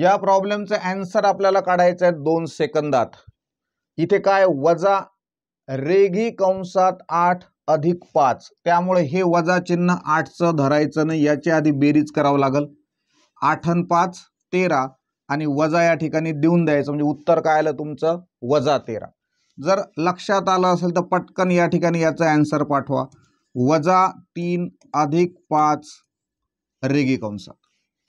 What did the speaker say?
या प्रॉब्लेमचं ॲन्सर आपल्याला काढायचं आहे दोन सेकंदात इथे काय वजा रेगी कंसात आठ अधिक पाच त्यामुळे हे वजा चिन्ह आठचं धरायचं नाही याच्या आधी बेरीज करावं लागेल आठन पाच तेरा आणि वजा या ठिकाणी देऊन द्यायचं म्हणजे उत्तर काय आलं तुमचं वजा तेरा जर लक्षात आलं असेल तर पटकन या ठिकाणी याचा ॲन्सर पाठवा वजा तीन अधिक पाच रेगी कंसात